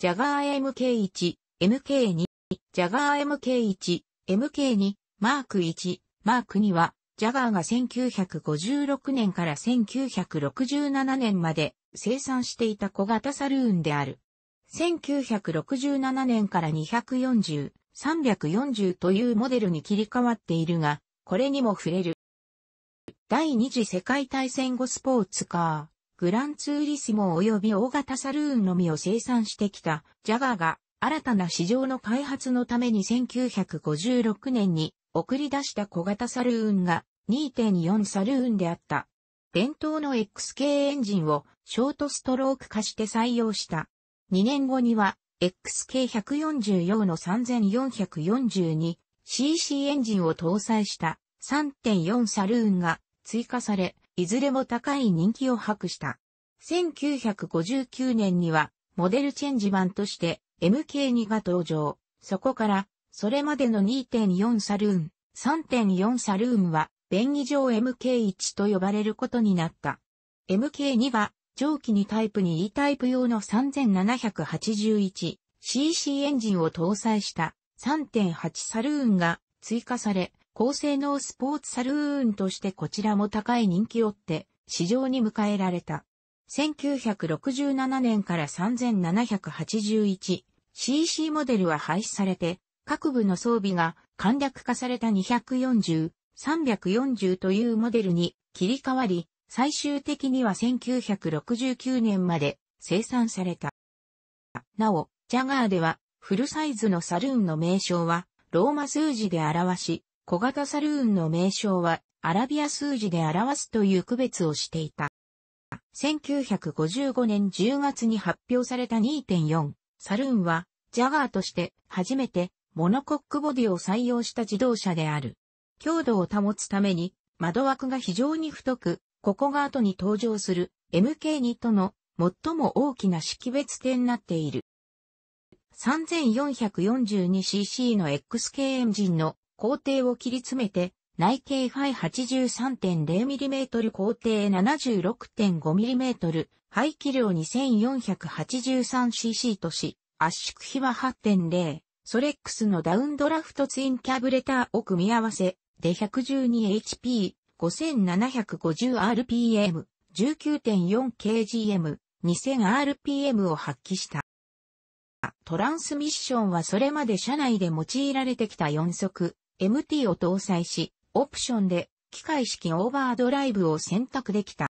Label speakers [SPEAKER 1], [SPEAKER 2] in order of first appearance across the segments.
[SPEAKER 1] ジャガー MK1、MK2、ジャガー MK1、MK2、マーク1、マーク2は、ジャガーが1956年から1967年まで生産していた小型サルーンである。1967年から240、340というモデルに切り替わっているが、これにも触れる。第二次世界大戦後スポーツカー。グランツーリスモ及び大型サルーンのみを生産してきたジャガーが新たな市場の開発のために1956年に送り出した小型サルーンが2.4サルーンであった。伝統の X 系エンジンをショートストローク化して採用した。2年後には X 系144の 3442cc エンジンを搭載した3.4サルーンが追加され、いずれも高い人気を博した。1959年には、モデルチェンジ版として MK2 が登場。そこから、それまでの2.4サルーン、3.4サルーンは、便宜上 MK1 と呼ばれることになった。MK2 は、蒸気にタイプに E タイプ用の 3781cc エンジンを搭載した3.8サルーンが追加され、高性能スポーツサルーンとしてこちらも高い人気を追って市場に迎えられた。1967年から 3781cc モデルは廃止されて、各部の装備が簡略化された240、340というモデルに切り替わり、最終的には1969年まで生産された。なお、ジャガーではフルサイズのサルーンの名称はローマ数字で表し、小型サルーンの名称はアラビア数字で表すという区別をしていた。1955年10月に発表された2.4サルーンはジャガーとして初めてモノコックボディを採用した自動車である。強度を保つために窓枠が非常に太く、ここが後に登場する MK2 との最も大きな識別点になっている。3442cc の X k エンジンの工程を切り詰めて、内径イ 83.0mm 工程 76.5mm、排気量 2483cc とし、圧縮比は8.0、ソレックスのダウンドラフトツインキャブレターを組み合わせ、で 112HP、5750rpm、19.4kgm、2000rpm を発揮した。トランスミッションはそれまで車内で用いられてきた4速、MT を搭載し、オプションで機械式オーバードライブを選択できた。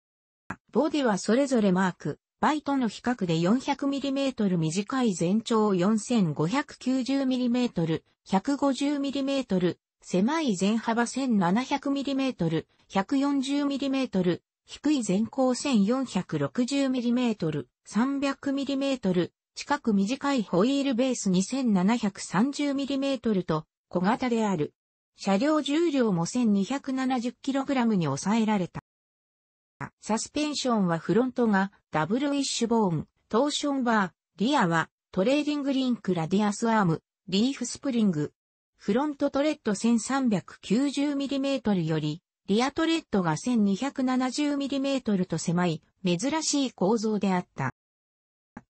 [SPEAKER 1] ボディはそれぞれマーク、バイトの比較で 400mm 短い全長 4590mm、150mm、狭い全幅 1700mm、140mm、低い全高 1460mm、300mm、近く短いホイールベース 2730mm と小型である。車両重量も 1270kg に抑えられた。サスペンションはフロントがダブルウィッシュボーン、トーションバー、リアはトレーディングリンクラディアスアーム、リーフスプリング。フロントトレッド 1390mm より、リアトレッドが 1270mm と狭い、珍しい構造であった。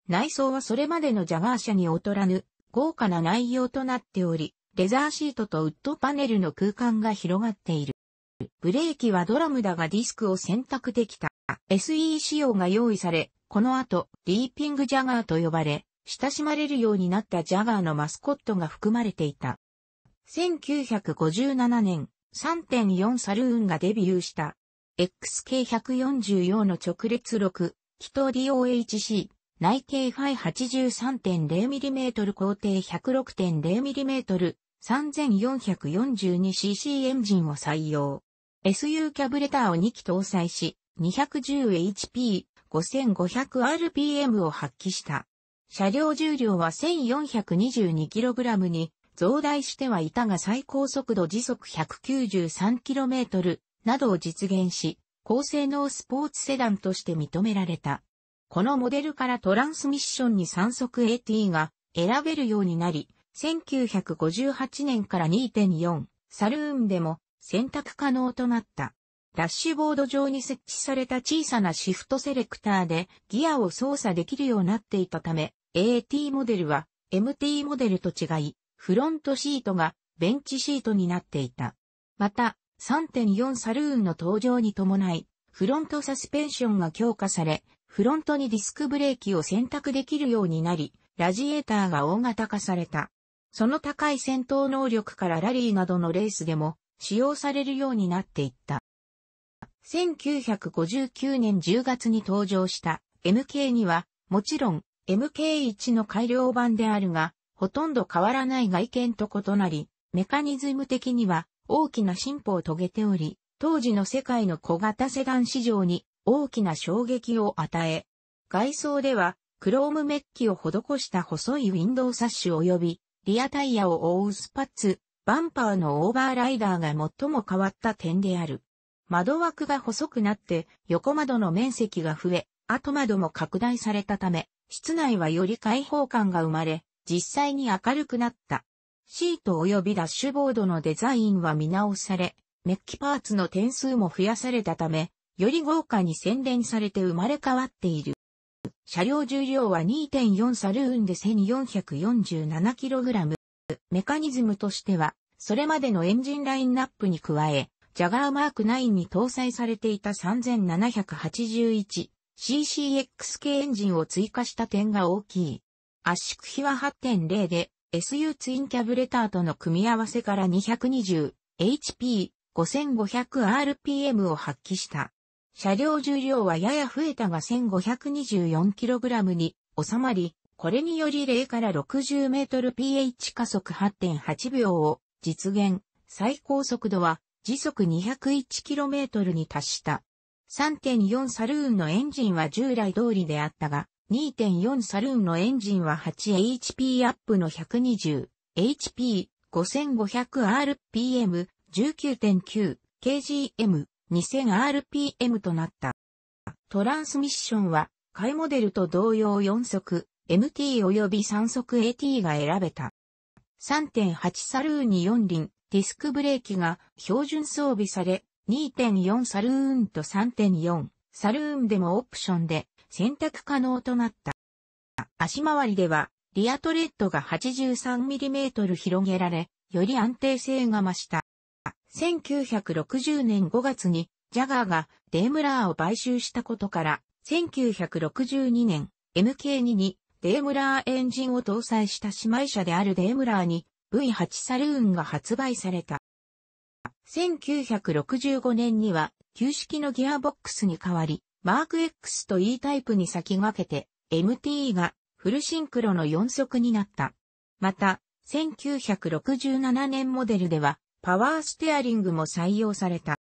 [SPEAKER 1] 内装はそれまでのジャガー車に劣らぬ、豪華な内容となっており、レザーシートとウッドパネルの空間が広がっている。ブレーキはドラムだがディスクを選択できた。SE 仕様が用意され、この後、リーピングジャガーと呼ばれ、親しまれるようになったジャガーのマスコットが含まれていた。1957年、3.4サルーンがデビューした。XK144 の直列6、気筒 DOHC、内径 φ83.0mm 工程 106.0mm 3442cc エンジンを採用。SU キャブレターを2機搭載し、210HP、5500rpm を発揮した。車両重量は 1422kg に増大してはいたが最高速度時速 193km などを実現し、高性能スポーツセダンとして認められた。このモデルからトランスミッションに3速 AT が選べるようになり、1958年から2.4サルーンでも選択可能となった。ダッシュボード上に設置された小さなシフトセレクターでギアを操作できるようになっていたため、AT モデルは MT モデルと違い、フロントシートがベンチシートになっていた。また、3.4サルーンの登場に伴い、フロントサスペンションが強化され、フロントにディスクブレーキを選択できるようになり、ラジエーターが大型化された。その高い戦闘能力からラリーなどのレースでも使用されるようになっていった。1959年10月に登場した MK2 は、もちろん MK1 の改良版であるが、ほとんど変わらない外見と異なり、メカニズム的には大きな進歩を遂げており、当時の世界の小型セダン市場に大きな衝撃を与え、外装ではクロームメッキを施した細いウィンドウサッシュ及びリアタイヤを覆うスパッツ、バンパーのオーバーライダーが最も変わった点である。窓枠が細くなって横窓の面積が増え、後窓も拡大されたため、室内はより開放感が生まれ、実際に明るくなった。シート及びダッシュボードのデザインは見直され、メッキパーツの点数も増やされたため、より豪華に洗練されて生まれ変わっている。車両重量は2.4サルーンで 1447kg。メカニズムとしては、それまでのエンジンラインナップに加え、ジャガーマーク9に搭載されていた 3781CCX 系エンジンを追加した点が大きい。圧縮比は8.0で、SU ツインキャブレターとの組み合わせから 220HP、5500rpm を発揮した。車両重量はやや増えたが 1524kg に収まり、これにより0から 60mph 加速8.8秒を実現、最高速度は時速 201km に達した。3.4サルーンのエンジンは従来通りであったが、2.4サルーンのエンジンは 8HP アップの 120HP、5500rpm、19.9kgm 2000rpm となった。トランスミッションは、買いモデルと同様4速、MT 及び3速 AT が選べた。3.8サルーンに4輪、ディスクブレーキが標準装備され、2.4サルーンと3.4サルーンでもオプションで選択可能となった。足回りでは、リアトレッドが 83mm 広げられ、より安定性が増した。1960年5月にジャガーがデイムラーを買収したことから、1962年 MK2 にデイムラーエンジンを搭載した姉妹車であるデイムラーに V8 サルーンが発売された。1965年には旧式のギアボックスに代わり、マーク X と E タイプに先駆けて MT がフルシンクロの4速になった。また、1967年モデルではパワーステアリングも採用された。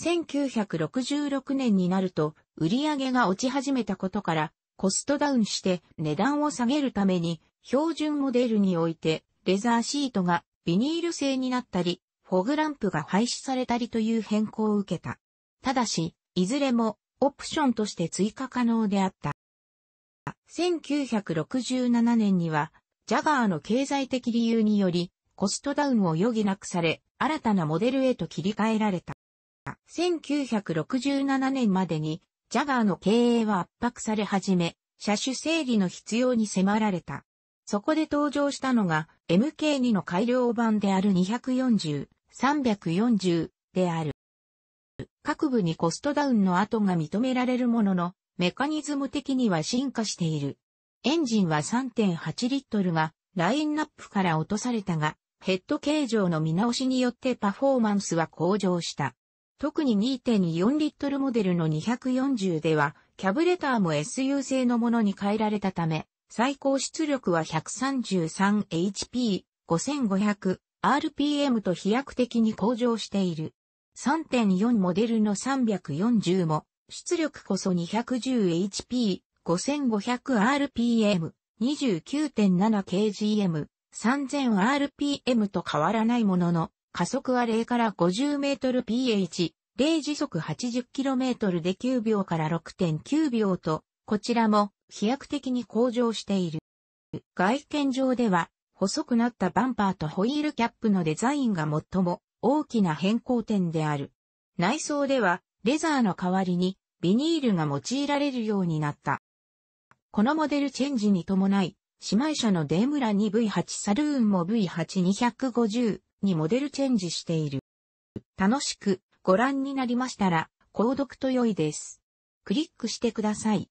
[SPEAKER 1] 1966年になると、売り上げが落ち始めたことから、コストダウンして値段を下げるために、標準モデルにおいて、レザーシートがビニール製になったり、フォグランプが廃止されたりという変更を受けた。ただし、いずれもオプションとして追加可能であった。1967年には、ジャガーの経済的理由により、コストダウンを余儀なくされ、新たなモデルへと切り替えられた。1967年までに、ジャガーの経営は圧迫され始め、車種整理の必要に迫られた。そこで登場したのが MK2 の改良版である240、340である。各部にコストダウンの後が認められるものの、メカニズム的には進化している。エンジンは3.8リットルがラインナップから落とされたが、ヘッド形状の見直しによってパフォーマンスは向上した。特に2.4リットルモデルの240では、キャブレターも SU 製のものに変えられたため、最高出力は 133HP、5500、RPM と飛躍的に向上している。3.4モデルの340も、出力こそ 210HP、5500RPM、29.7kgm、3000rpm と変わらないものの、加速は0から 50mph、0時速 80km で9秒から6.9秒と、こちらも飛躍的に向上している。外見上では、細くなったバンパーとホイールキャップのデザインが最も大きな変更点である。内装では、レザーの代わりにビニールが用いられるようになった。このモデルチェンジに伴い、姉妹車のデームラに v 8サルーンも V8250 にモデルチェンジしている。楽しくご覧になりましたら、購読と良いです。クリックしてください。